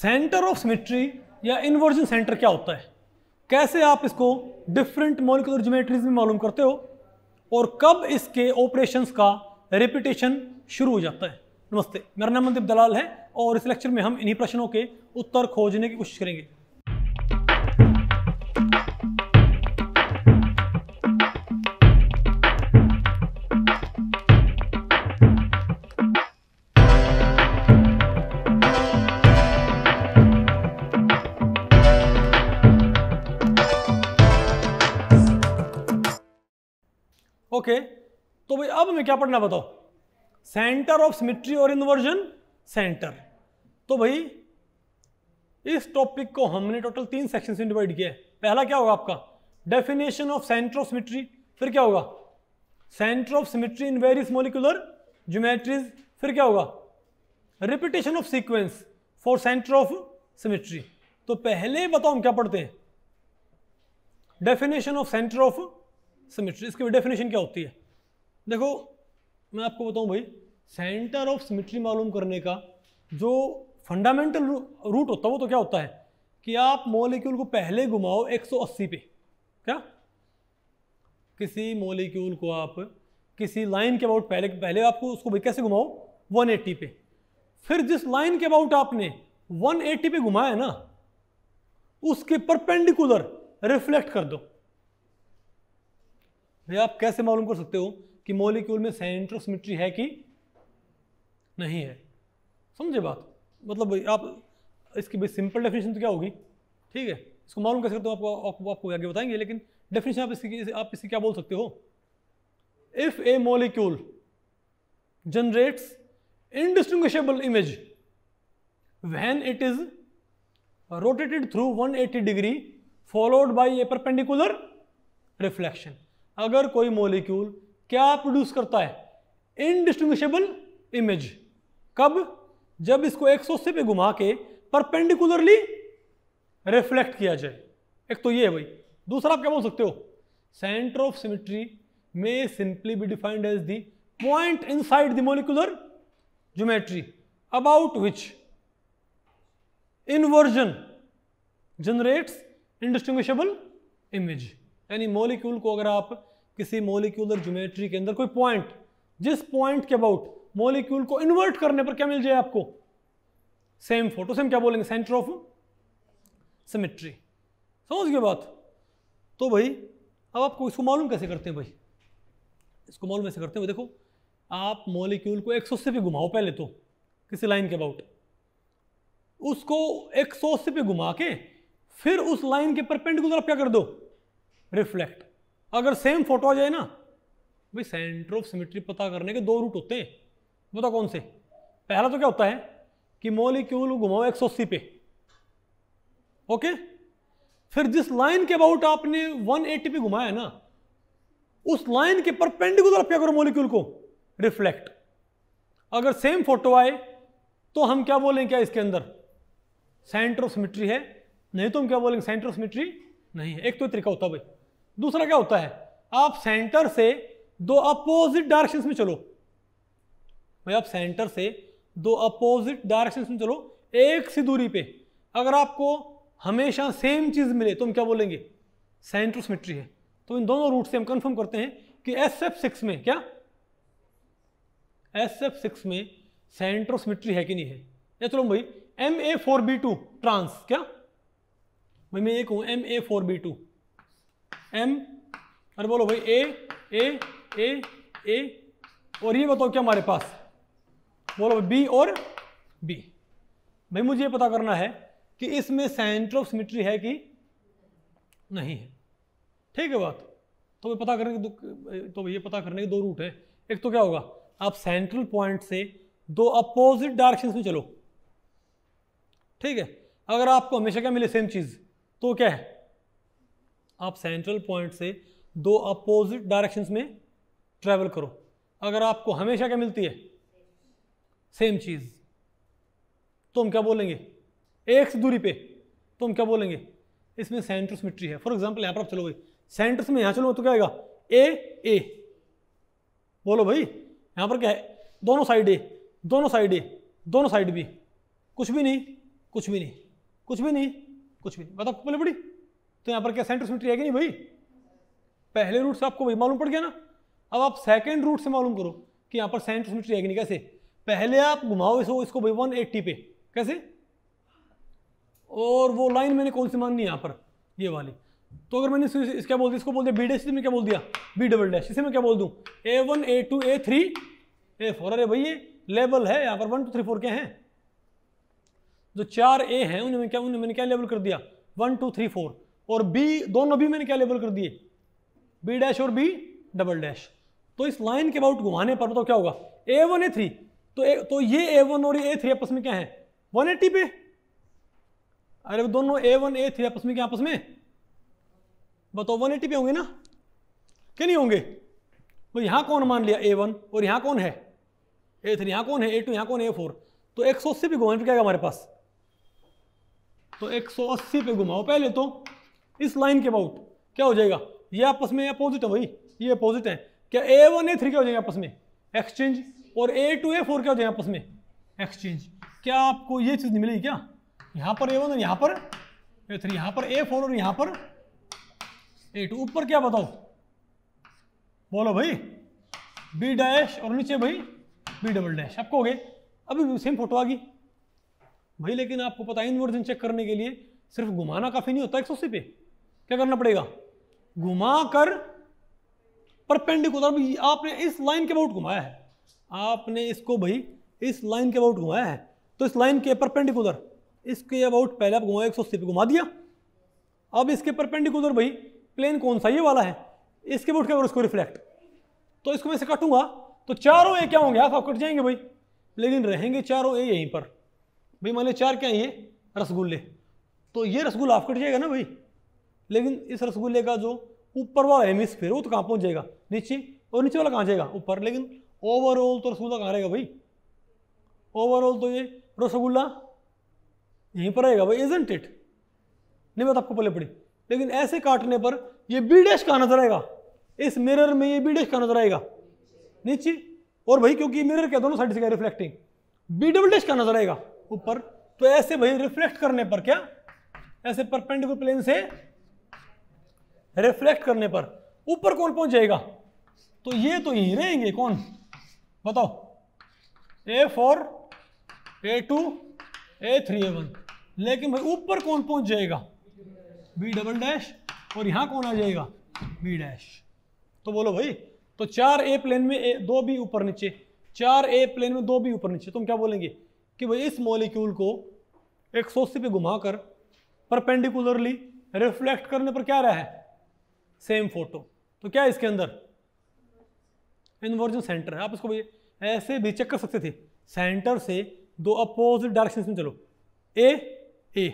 Centre of symmetry या inversion centre क्या होता है कैसे आप इसको डिफरेंट मोलिकुलर ज्योमेट्रीज में मालूम करते हो और कब इसके ऑपरेशंस का रिपीटेशन शुरू हो जाता है नमस्ते मेरा नाम मनदीप दलाल है और इस लेक्चर में हम इन्हीं प्रश्नों के उत्तर खोजने की कोशिश करेंगे ओके तो भाई अब हमें क्या पढ़ना बताओ सेंटर ऑफ सिमिट्री और इन्वर्जन सेंटर तो भाई इस टॉपिक को हमने टोटल तीन सेक्शन से डिवाइड किया है पहला क्या होगा आपका definition of centre of symmetry फिर क्या होगा centre of symmetry in various molecular geometries फिर क्या होगा repetition of sequence for centre of symmetry तो पहले बताओ हम क्या पढ़ते हैं definition of centre of symmetry इसकी डेफिनेशन क्या होती है देखो मैं आपको बताऊं भाई सेंटर ऑफ सिमिट्री मालूम करने का जो फंडामेंटल रूट होता है वो तो क्या होता है कि आप मोलिक्यूल को पहले घुमाओ 180 पे क्या किसी मोलिक्यूल को आप किसी लाइन के अबाउट पहले पहले आपको उसको भाई कैसे घुमाओ 180 पे फिर जिस लाइन के अबाउट आपने 180 पे घुमाया ना उसके परपेंडिकुलर रिफ्लेक्ट कर दो भाई आप कैसे मालूम कर सकते हो कि मोलिक्यूल में सेंट्रोसिमेट्री है कि नहीं है समझे बात मतलब आप इसकी सिंपल डेफिनेशन तो क्या होगी ठीक है इसको मालूम कर सकते हो आपको आपको आपको आगे बताएंगे लेकिन डेफिनेशन आप इसकी आप इसकी क्या बोल सकते हो if a molecule generates indistinguishable image when it is rotated through 180 degree followed by a perpendicular reflection अगर कोई मॉलिक्यूल क्या प्रोड्यूस करता है इनडिस्टिंग्विशेबल इमेज कब जब इसको एक सौ अस्सी पे घुमा के परपेंडिकुलरली रिफ्लेक्ट किया जाए एक तो ये है भाई दूसरा आप क्या बोल सकते हो centre of symmetry may simply be defined as the point inside the molecular geometry about which inversion generates indistinguishable image यानी मोलिक्यूल को अगर आप किसी मोलिक्यूलर ज्योमेट्री के अंदर कोई पॉइंट जिस पॉइंट के अबाउट मोलिक्यूल को इन्वर्ट करने पर क्या मिल जाए आपको सेम फोटो सेम क्या बोलेंगे सेंटर ऑफ सिमेट्री समझ गए बात तो भाई अब आपको इसको मालूम कैसे करते हैं भाई इसको मालूम कैसे करते हैं देखो आप मोलिक्यूल को एक सौ भी घुमाओ पहले तो किसी लाइन के अबाउट उसको एक सौ अस्सी पे घुमा के फिर उस लाइन के परपेंडिकुलर आप क्या कर दो रिफ्लेक्ट अगर सेम फोटो आ जाए ना भाई सेंटर ऑफ सिमेट्री पता करने के दो रूट होते हैं बताओ तो कौन से पहला तो क्या होता है कि मोलिक्यूल घुमाओ एक सौ अस्सी पे ओके फिर जिस लाइन के अबाउट आपने 180 पे घुमाया ना उस लाइन के परपेंडिकुलर क्या करो मोलिक्यूल को रिफ्लेक्ट अगर सेम फोटो आए तो हम क्या बोलेंगे क्या इसके अंदर सेंटर ऑफ सिमेट्री है नहीं तो हम क्या बोलेंगे सेंटर ऑफ सिमेट्री नहीं है एक तो तरीका होता भाई दूसरा क्या होता है आप सेंटर से दो अपोजिट डायरेक्शंस में चलो भाई आप सेंटर से दो अपोजिट डायरेक्शंस में चलो एक सी दूरी पे अगर आपको हमेशा सेम चीज़ मिले तो हम क्या बोलेंगे सेंट्रोसमेट्री है तो इन दोनों रूट से हम कंफर्म करते हैं कि एस एफ सिक्स में क्या एस एफ सिक्स में सेंट्रोसिमेट्री है कि नहीं है या चलो भाई M A four B two trans क्या भाई मैं ये कहूँ M A four B two M अरे बोलो भाई ए ए ए ए और ये बताओ क्या हमारे पास बोलो बी और बी भाई मुझे ये पता करना है कि इसमें सेंटर ऑफ सिमिट्री है कि नहीं है ठीक है बात तो भाई पता करने के तो ये पता करने के दो रूट है एक तो क्या होगा आप सेंट्रल पॉइंट से दो अपोजिट डायरेक्शन में चलो ठीक है अगर आपको हमेशा क्या मिले सेम चीज़ तो क्या है आप सेंट्रल पॉइंट से दो अपोजिट डायरेक्शंस में ट्रैवल करो अगर आपको हमेशा क्या मिलती है सेम चीज़ तो हम क्या बोलेंगे एक दूरी पे तो हम क्या बोलेंगे इसमें सेंट्रस मिट्री है फॉर एग्जाम्पल यहाँ पर आप चलोगे सेंट्रस में मैं यहाँ चलूँगा तो क्या आएगा ए ए बोलो भाई यहाँ पर क्या है दोनों साइड ए दोनों साइड ए दोनों साइड बी कुछ भी नहीं कुछ भी नहीं कुछ भी नहीं कुछ भी नहीं मतलब बोले बड़ी तो यहाँ पर क्या सेंट्रोसिमेट्री है कि नहीं भाई पहले रूट से आपको वही मालूम पड़ गया ना अब आप सेकेंड रूट से मालूम करो कि यहाँ पर सेंट्रोसिमेट्री है कि नहीं कैसे पहले आप घुमाओ इसको इसको भाई वन एट्टी पे कैसे और वो लाइन मैंने कौन सी माननी ली यहाँ पर ये वाली तो अगर मैंने इस, क्या बोल दिया इसको बोल दिया बी डैश में क्या बोल दिया बी डबल डैश इसे मैं क्या बोल दूँ A one A two A three A four अरे भाई ये लेवल है यहाँ पर वन टू थ्री फोर क्या हैं जो चार ए हैं उन्हें क्या उन्हें मैंने क्या लेवल कर दिया वन टू थ्री फोर और बी दोनों भी मैंने क्या लेबल कर दिए बी डैश और बी डबल डैश तो इस लाइन के अबाउट घुमाने पर तो क्या होगा ए वन ए थ्री तो ए, तो ये ए वन और ए थ्री आपस में क्या है वन एट्टी पे अरे दोनों ए वन ए थ्री आपस में क्या आपस में बताओ वन एट्टी पे होंगे ना क्या नहीं होंगे तो यहां कौन मान लिया ए वन और यहां कौन है ए थ्री यहां कौन है ए टू यहां कौन है ए फोर तो एक सौ अस्सी पे घुमाने पर क्या हमारे पास तो एक सौ अस्सी पे घुमाओ पहले तो इस लाइन के अबाउट क्या हो जाएगा ये आपस में अपोजिट है भाई ये अपोजिट है क्या ए वन ए थ्री क्या हो जाएगा आपस में एक्सचेंज और ए टू ए फोर क्या हो जाएगा आपस में एक्सचेंज क्या आपको ये चीज़ नहीं मिलेगी क्या यहाँ पर ए वन और यहाँ पर ए थ्री यहाँ पर ए फोर और यहाँ पर ए टू ऊपर क्या बताओ बोलो भाई बी डैश और नीचे भाई बी डबल डैश आपको हो गए अभी सेम फोटो आ गई भाई लेकिन आपको पता है इन्वर्जन चेक करने के लिए सिर्फ घुमाना काफ़ी नहीं होता एक सौ अस्सी पे क्या करना पड़ेगा घुमा कर परपेंडिकुलर आपने इस लाइन के अबाउट घुमाया है आपने इसको भाई इस लाइन के अबाउट घुमाया है तो इस लाइन के परपेंडिकुलर इसके अबाउट पहले आप घुमाया एक सौ अस्सी घुमा दिया अब इसके परपेंडिकुलर भाई प्लेन कौन सा ये वाला है इसके अबाउट क्या करो इसको रिफ्लेक्ट तो इसको मैं से काटूंगा तो चारों ए क्या होंगे हाफ आप कट जाएंगे भाई लेकिन रहेंगे चारों ए यहीं पर भाई मान लिया चार क्या है ये रसगुल्ले तो ये रसगुल्ला आप कट जाएगा ना भाई लेकिन इस रसगुल्ले का जो ऊपर वाला हेमिसफेयर वो तो कहाँ पहुँच जाएगा नीचे और नीचे वाला कहाँ जाएगा ऊपर लेकिन ओवरऑल तो रसगुल्ला कहाँ रहेगा भाई ओवरऑल तो ये रसगुल्ला यहीं पर रहेगा भाई एजेंट इट नहीं बात आपको पहले पड़ी लेकिन ऐसे काटने पर ये बी डैश कहाँ नजर आएगा इस मिरर में ये बी डैश कहाँ नजर आएगा नीचे और भाई क्योंकि मिरर क्या दोनों साइड से क्या रिफ्लेक्टिंग बी डबल डैश कहाँ नजर आएगा ऊपर तो ऐसे भाई रिफ्लेक्ट करने पर क्या ऐसे परपेंडिकुलर प्लेन से रिफ्लेक्ट करने पर ऊपर कौन पहुंच जाएगा तो ये तो ही रहेंगे कौन बताओ A four A two A three A one लेकिन भाई ऊपर कौन पहुंच जाएगा बी डबल डैश और यहां कौन आ जाएगा बी डैश तो बोलो भाई तो चार ए प्लेन में ए, दो बी ऊपर नीचे चार ए प्लेन में दो बी ऊपर नीचे तुम तो क्या बोलेंगे कि भाई इस मॉलिक्यूल को एक सौ पे घुमाकर परपेंडिकुलरली रिफ्लेक्ट करने पर क्या रहा है सेम फोटो तो क्या है इसके अंदर इन्वर्जन सेंटर है आप इसको भैया ऐसे भी चेक कर सकते थे सेंटर से दो अपोजिट डायरेक्शन में चलो ए ए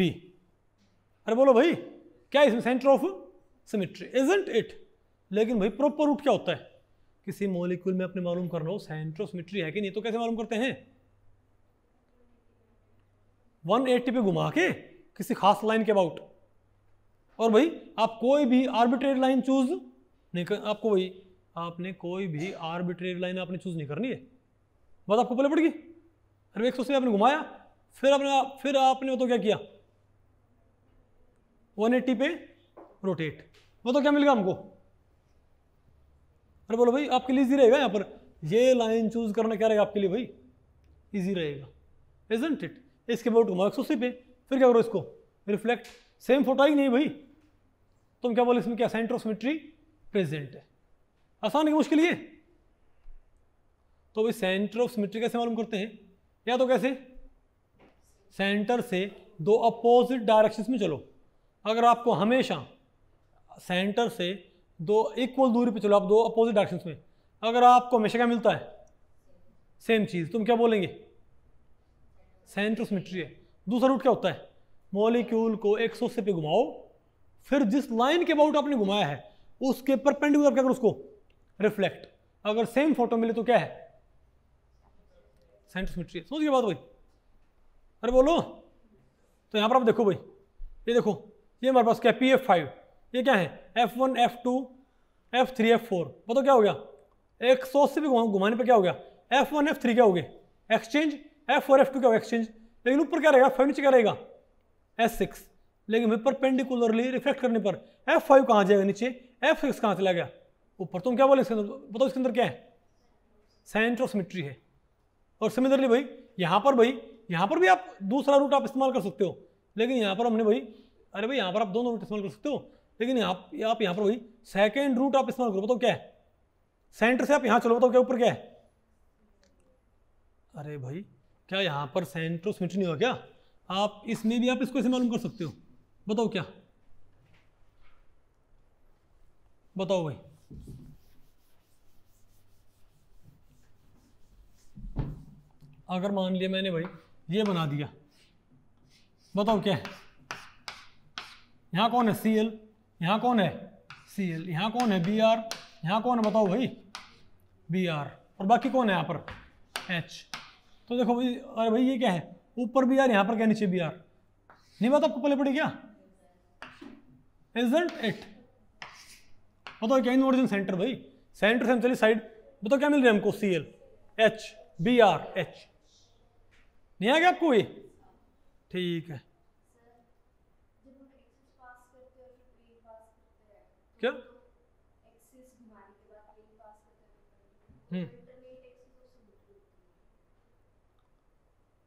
बी अरे बोलो भाई क्या इसमें centre of symmetry isn't it लेकिन भाई प्रॉपर रूट क्या होता है किसी मॉलिक्यूल में अपने मालूम करना हो सेंटर ऑफ सिमेट्री है कि नहीं तो कैसे मालूम करते हैं 180 पे घुमा के किसी खास लाइन के अबाउट और भाई आप कोई भी आर्बिट्रेरी लाइन चूज नहीं कर आपको भाई आपने कोई भी आर्बिट्रेरी लाइन आपने चूज नहीं करनी है बस आपको पहले पड़ गई अरे एक सौ आपने घुमाया फिर आपने फिर आपने वो तो क्या किया 180 पे रोटेट वो तो क्या मिल गया हमको अरे बोलो भाई आपके लिए इजी रहेगा यहाँ पर ये लाइन चूज करना क्या रहेगा आपके लिए भाई इजी रहेगा इजेंट इट इसके बोर्ड घुमाओ एक सौ पे फिर क्या करो इसको रिफ्लेक्ट सेम फोटो आई नहीं भाई तुम क्या बोले इसमें क्या सेंट्रोसिमेट्री प्रेजेंट है आसान है मुश्किल ये तो भाई सेंटर ऑफ सिमेट्री कैसे मालूम करते हैं या तो कैसे सेंटर से दो अपोजिट डायरेक्शंस में चलो अगर आपको हमेशा सेंटर से दो इक्वल दूरी पे चलो आप दो अपोजिट डायरेक्शंस में अगर आपको हमेशा क्या मिलता है सेम चीज़ तुम क्या बोलेंगे सेंट्रोसिमेट्री है दूसरा रूट क्या होता है मॉलिक्यूल को एक सौ से पे घुमाओ फिर जिस लाइन के अबाउट आपने घुमाया है उसके परपेंडिकुलर क्या करो उसको रिफ्लेक्ट अगर सेम फोटो मिले तो क्या है सेंट्रोसिमेट्री समझ गए बात भाई अरे बोलो तो यहां पर आप देखो भाई ये देखो ये हमारे पास क्या पी एफ फाइव ये क्या है F one F two F three F four बताओ क्या हो गया एक सौ से भी घुमाने पर क्या हो गया एफ वन एफ थ्री क्या हो गया exchange F four F two क्या हो एक्सचेंज लेकिन ऊपर क्या रहेगा फाइव नीचे क्या रहेगा एस सिक्स लेकिन पर पेंडिकुलरली रिफ्लेक्ट करने पर एफ फाइव कहाँ जाएगा नीचे एफ सिक्स कहाँ चला गया ऊपर तुम तो क्या बोले इसके अंदर बताओ इसके अंदर क्या है सेंट्रोसमिट्री है और सिमिलरली भाई यहाँ पर भाई यहाँ पर भी आप दूसरा रूट आप इस्तेमाल कर सकते हो लेकिन यहाँ पर हमने भाई अरे भाई यहाँ पर आप दोनों रूट इस्तेमाल कर सकते हो लेकिन आप आप यहाँ पर भाई सेकेंड रूट आप इस्तेमाल करो बताओ क्या है सेंटर से आप यहाँ चलो बताओ क्या ऊपर क्या है अरे भाई क्या यहाँ पर सेंट्रोसमिट्री नहीं हो क्या आप इसमें भी आप इसको इस्तेमाल कर सकते हो बताओ क्या बताओ भाई अगर मान लिया मैंने भाई ये बना दिया बताओ क्या है यहां कौन है सी एल यहां कौन है सी एल यहां कौन है बी आर यहां कौन है बताओ भाई बी आर और बाकी कौन है यहां पर एच तो देखो भाई अरे भाई ये क्या है ऊपर बी आर यहां पर क्या नीचे बी आर नहीं बात आपको पहले पड़ी क्या इजेंट इट बताओ क्या इनवर्जन सेंटर भाई सेंटर से हम चले साइड बताओ क्या मिल रहा है हमको C L H B R H नहीं आ गया आपको ये ठीक है क्या हम्म।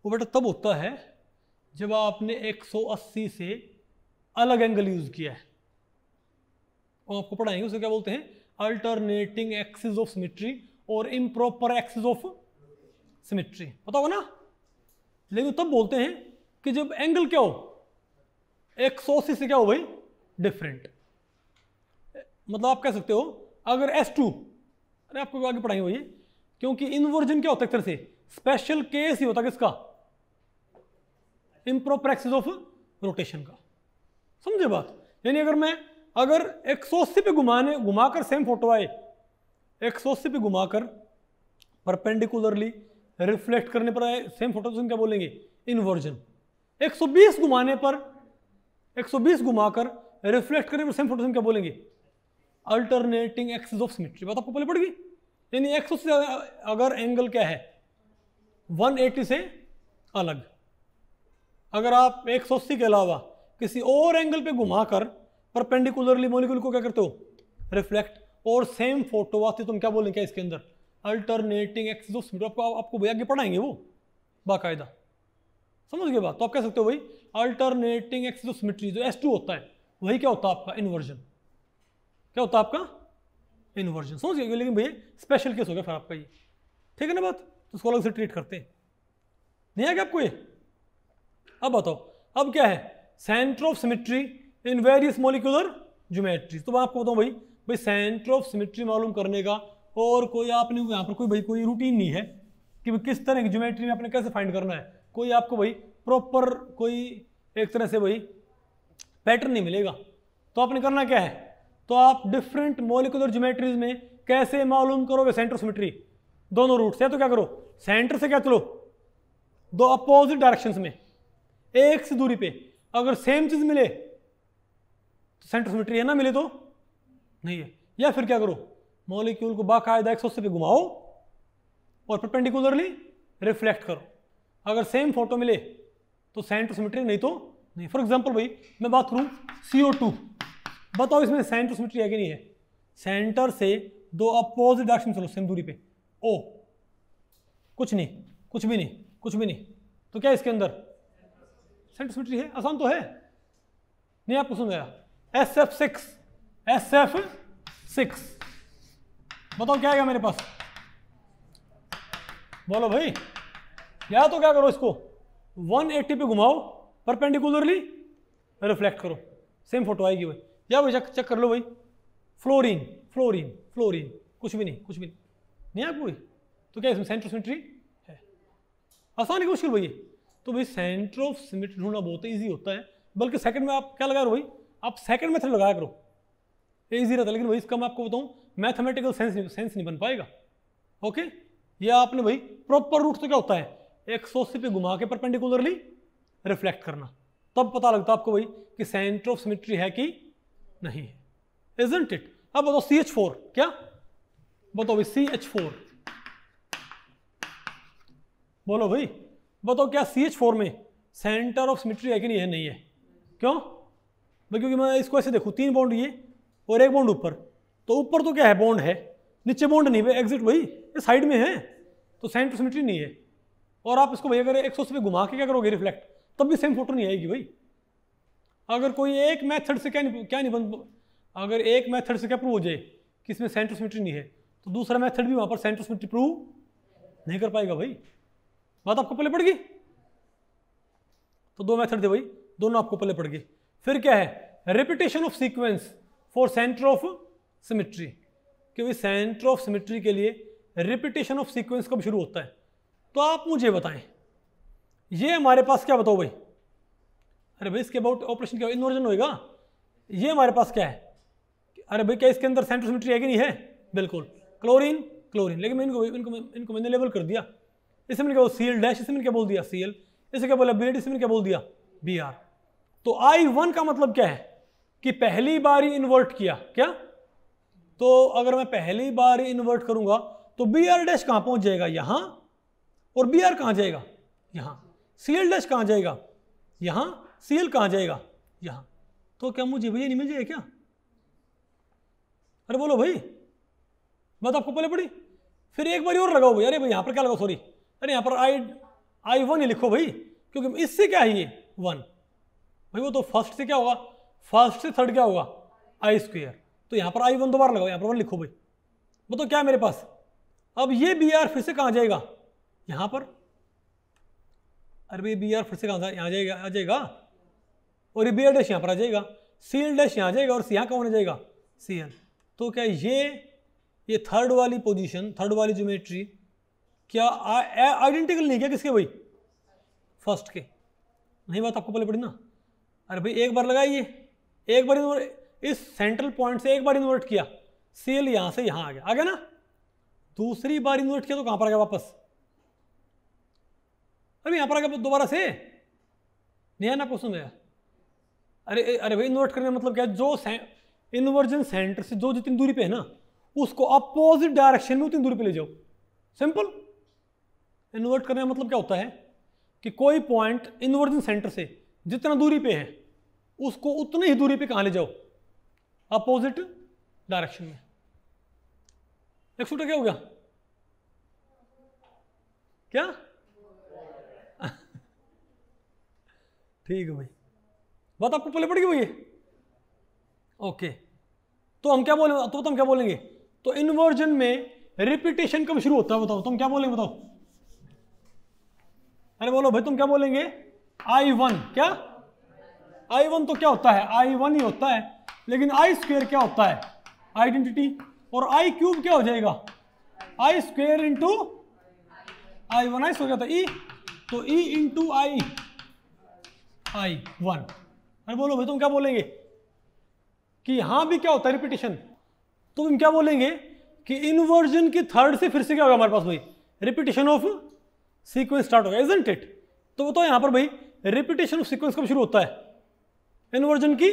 वो बेटा तब होता है जब आपने 180 से अलग एंगल यूज किया है हम आपको पढ़ाएंगे उसे क्या बोलते हैं अल्टरनेटिंग एक्सिस ऑफ सिमिट्री और इम्प्रॉपर एक्सिस ऑफ सिमिट्री पता होगा ना लेकिन तब बोलते हैं कि जब एंगल क्या हो एक्सोसिस से क्या हो भाई डिफरेंट मतलब आप कह सकते हो अगर एस टू अरे आपको आगे पढ़ाई हुई क्योंकि इन्वर्जन क्या होता है एक तरह से स्पेशल केस ही होता है किसका इम्प्रोपर एक्सिस ऑफ रोटेशन का समझे बात यानी अगर मैं अगर एक सौ अस्सी पे घुमाने घुमाकर सेम फोटो आए एक सौ अस्सी पे घुमाकर परपेंडिकुलरली रिफ्लेक्ट करने पर आए सेम फोटो तो क्या बोलेंगे इन्वर्जन 120 घुमाने पर 120 घुमाकर रिफ्लेक्ट करने पर सेम तो फोटो क्या बोलेंगे अल्टरनेटिंग एक्सिस ऑफ सिमेट्री बात आपको पहले पड़ गई यानी सौ से अगर एंगल क्या है 180 से अलग अगर आप अस्सी के अलावा किसी और एंगल पर घुमाकर परपेंडिकुलरली मोलिकुल को क्या करते हो रिफ्लेक्ट और सेम फोटो वास्ते तुम क्या बोलेंगे इसके अंदर अल्टरनेटिंग एक्सिसोमीटर आपको आपको भैया के पढ़ाएंगे वो बाकायदा समझ गए बात तो आप कह सकते हो भाई अल्टरनेटिंग एक्सिसोमीट्री जो एस होता है वही क्या होता है आपका इन्वर्जन क्या होता है आपका इन्वर्जन समझ गए लेकिन भैया स्पेशल केस हो गया फिर आपका ये ठीक है ना बात तो उसको अलग से ट्रीट करते हैं नहीं आ गया आपको ये अब बताओ अब क्या है centre of symmetry in various molecular geometries तो मैं आपको बताऊँ भाई भाई सेंटर ऑफ सिमेट्री मालूम करने का और कोई आपने यहाँ पर कोई भाई कोई रूटीन नहीं है कि किस तरह की ज्योमेट्री में आपने कैसे फाइंड करना है कोई आपको भाई प्रॉपर कोई एक तरह से भाई पैटर्न नहीं मिलेगा तो आपने करना क्या है तो आप डिफरेंट मोलिकुलर ज्योमेट्रीज में कैसे मालूम करोगे सेंटर सिमेट्री दोनों रूट से तो क्या करो सेंटर से क्या चलो दो अपोजिट डायरेक्शंस में एक से दूरी पे अगर सेम चीज़ मिले सेंटर सिमेट्री है ना मिले तो नहीं है या फिर क्या करो मॉलिक्यूल को बाकायदा एक सौ पे घुमाओ और परपेंडिकुलरली रिफ्लेक्ट करो अगर सेम फोटो मिले तो सेंटर सिमेट्री नहीं तो नहीं फॉर एग्जाम्पल भाई मैं बात करूँ सी बताओ इसमें सेंटर सिमेट्री है कि नहीं है सेंटर से दो अपोजिट डायरेक्शन चलो सेम दूरी पे ओ कुछ नहीं कुछ भी नहीं कुछ भी नहीं तो क्या इसके अंदर सेंटर सिमेट्री है आसान तो है नहीं आपको समझ आया S F six S F six बताओ क्या आएगा मेरे पास बोलो भाई या तो क्या करो इसको 180 पे घुमाओ परपेंडिकुलरली रिफ्लेक्ट करो सेम फोटो आएगी भाई या भाई चेक चेक कर लो भाई फ्लोरीन फ्लोरीन फ्लोरीन कुछ भी नहीं कुछ भी नहीं नहीं आपको तो क्या इसमें सेंट्रो सिमेट्री है आसान है मुश्किल भाई तो भाई सेंट्रो ऑफ सिमेट्री ढूंढना बहुत ईजी होता है बल्कि सेकंड में आप क्या लगा रहे हो भाई आप सेकंड मेथड लगाया करो ये ईजी रहता लेकिन वही इसका मैं आपको बताऊं मैथमेटिकल सेंस सेंस नहीं बन पाएगा ओके ये आपने भाई प्रॉपर रूट तो क्या होता है एक सौ पे घुमा के परपेंडिकुलरली रिफ्लेक्ट करना तब पता लगता आपको भाई कि सेंटर ऑफ सिमिट्री है कि नहीं है इजेंट इट अब बताओ सी एच फोर क्या बताओ भाई सी एच फोर बोलो भाई बताओ क्या सी एच फोर में सेंटर ऑफ सिमिट्री है कि नहीं है नहीं है क्यों मैं क्योंकि मैं इसको ऐसे देखूँ तीन बॉन्ड ये और एक बॉन्ड ऊपर तो ऊपर तो क्या है बॉन्ड है नीचे बॉन्ड नहीं भाई एग्जिट वही ये साइड में है तो साइन टू नहीं है और आप इसको भैया अगर एक सौ घुमा के क्या करोगे रिफ्लेक्ट तब भी सेम फोटो नहीं आएगी भाई अगर कोई एक मैथड से क्या नहीं, क्या बन अगर एक मैथड से क्या प्रूव हो जाए कि इसमें सेंट्रोसिमेट्री नहीं है तो दूसरा मैथड भी वहाँ पर सेंट्रोसिमेट्री प्रूव नहीं कर पाएगा भाई बात आपको पहले पड़ गई तो दो मैथड थे भाई दोनों आपको पहले पड़ गए फिर क्या है repetition of sequence for centre of symmetry क्योंकि सेंटर ऑफ सिमिट्री के लिए रिपीटेशन ऑफ सीक्वेंस कब शुरू होता है तो आप मुझे बताएं ये हमारे पास क्या बताओ भाई अरे भाई इसके अबाउट ऑपरेशन क्या इन्वर्जन होएगा ये हमारे पास क्या है अरे भाई क्या इसके अंदर सेंटर सिमिट्री है कि नहीं है बिल्कुल क्लोरीन क्लोरीन लेकिन मैं इनको इनको इनको मैंने लेबल कर दिया इसे मैंने क्या सी एल डैश इसे मैंने क्या बोल दिया सी एल इसे क्या बोला बी एड इसमें क्या बोल दिया बी आर तो आई वन का मतलब क्या है कि पहली बार ही इन्वर्ट किया क्या तो अगर मैं पहली बार ही इन्वर्ट करूंगा तो बी आर डैश कहां पहुंच जाएगा यहां और बी आर कहां जाएगा यहां सी एल डैश कहां जाएगा यहां सी एल कहां जाएगा यहां तो क्या मुझे भैया नहीं मिल जाएगा क्या अरे बोलो भाई बात आपको पहले पड़ी फिर एक बार और लगाओ भाई अरे भाई यहां पर क्या लगाओ सॉरी अरे यहां पर आई आई वन ही लिखो भाई क्योंकि इससे क्या है ये वन भाई वो तो फर्स्ट से क्या होगा फर्स्ट से थर्ड क्या होगा आई स्क्वेयर तो यहाँ पर आई वन दो बार लगाओ यहाँ पर वन लिखो भाई वो तो क्या है मेरे पास अब ये बी आर फिर से कहाँ जाएगा यहाँ पर अरे भाई बी आर फिर से कहाँ यहाँ जाएगा आ जाएगा और ये बी आर डैश यहाँ पर आ जाएगा सी एल डैश यहाँ जाएगा और सी यहाँ कहाँ आ जाएगा सी एल तो क्या ये ये थर्ड वाली पोजिशन थर्ड वाली ज्योमेट्री क्या आइडेंटिकल नहीं क्या किसके भाई फर्स्ट के नहीं बात आपको पहले पड़ी ना अरे भाई एक बार लगाइए एक बार इन्वर्ट इस सेंट्रल पॉइंट से एक बार इन्वर्ट किया सेल यहां से यहां आ गया आ गया ना दूसरी बार इन्वर्ट किया तो कहां पर आ गया वापस अरे यहां पर आ गया दोबारा से नया ना क्वेश्चन है अरे अरे भाई इन्वर्ट करने मतलब क्या जो से, इन्वर्जन सेंटर से जो जितनी दूरी पे है ना उसको अपोजिट डायरेक्शन में उतनी दूरी पे ले जाओ सिंपल इन्वर्ट करने का मतलब क्या होता है कि कोई पॉइंट इन्वर्जन सेंटर से जितना दूरी पे है उसको उतनी ही दूरी पे कहां ले जाओ अपोजिट डायरेक्शन में एक सूटर क्या हो गया क्या ठीक है भाई बात आपको पले पड़ गई ओके तो हम क्या बोले तो तुम तो क्या बोलेंगे तो इन्वर्जन में रिपीटेशन कब शुरू होता है बताओ तुम तो क्या बोलेंगे बताओ अरे बोलो भाई तुम तो क्या बोलेंगे आई वन क्या आई वन तो क्या होता है आई वन ही होता है लेकिन आई स्क्वेयर क्या होता है आइडेंटिटी और आई क्यूब क्या हो जाएगा I square into I one I सो जाता ई तो E into I I one अरे बोलो भाई तुम क्या बोलेंगे कि यहां भी क्या होता है रिपीटेशन तो तुम क्या बोलेंगे कि इन्वर्जन की थर्ड से फिर से क्या होगा हमारे पास भाई रिपीटेशन ऑफ सीक्वेंस स्टार्ट होगा एजेंट इट तो बताओ यहां पर भाई रिपीटेशन ऑफ सीक्वेंस कब शुरू होता है इन्वर्जन की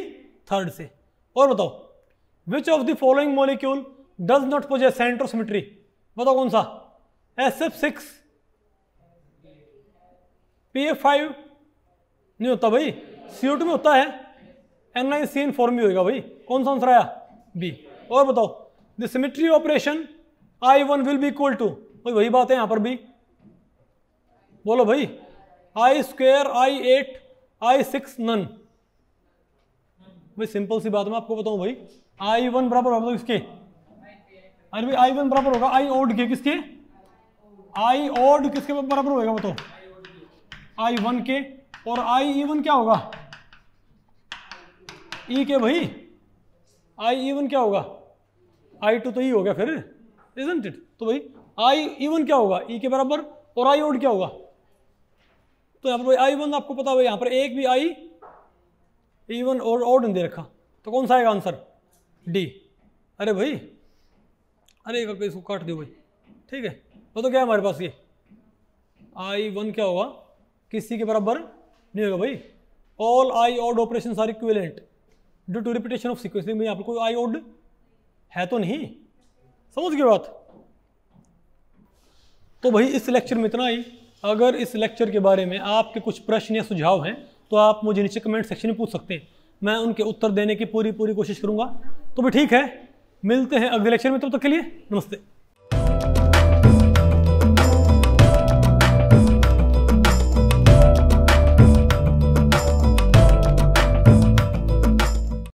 थर्ड से और बताओ which of the following molecule does not possess centrosymmetry बताओ कौन सा S F six P F five नहीं होता भाई सी टू में होता है N I C N form भी होगा भाई कौन सा आंसर आया बी और बताओ the symmetry operation I one will be equal to भाई वही बात है यहाँ पर भी बोलो भाई I square I eight I six none भाई सिंपल सी बात मैं आपको बताऊं भाई आई वन बराबर होगा किसके अरे भाई आई वन बराबर होगा आई ओड के किसके आई ओड किसके बराबर होगा बताओ आई वन के और आई इवन क्या होगा ई e के भाई आई इवन क्या होगा आई टू तो ई e हो गया फिर इजेंट इट तो भाई आई इवन क्या होगा ई e के बराबर और आई ओड क्या होगा तो यहाँ पर भाई आई वन आपको पता भाई यहाँ पर एक भी आई इवन और ऑड दे रखा तो कौन सा आएगा आंसर डी अरे भाई अरे एक इसको काट दो भाई ठीक है वो तो क्या है हमारे पास ये आई वन क्या होगा किसी के बराबर नहीं होगा भाई all I odd operation are equivalent due to repetition of sequence भाई आपको आई ऑड है तो नहीं समझ गए बात तो भाई इस लेक्चर में इतना ही अगर इस लेक्चर के बारे में आपके कुछ प्रश्न या सुझाव हैं तो आप मुझे नीचे कमेंट सेक्शन में पूछ सकते हैं मैं उनके उत्तर देने की पूरी पूरी कोशिश करूँगा तो भी ठीक है मिलते हैं अगले लेक्चर में तब तो तक के लिए नमस्ते